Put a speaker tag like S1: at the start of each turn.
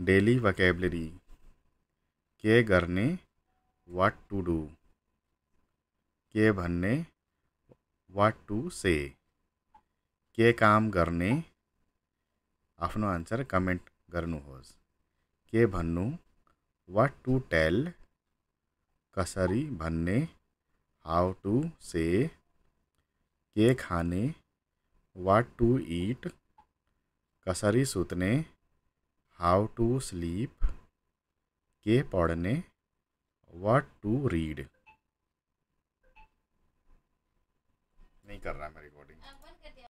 S1: daily vocabulary के करने वाट to do के भन्ने वाट टू से के काम करने आपको आंसर कमेंट करूस के भन्नु वाट टू टेल कसरी भन्ने हाउ टू से के खाने वाट टू ईट कसरी सुत्ने हाउ टू स्लीप के पढ़ने वट टू रीड
S2: नहीं कर रहा मैं
S3: रिकॉर्डिंग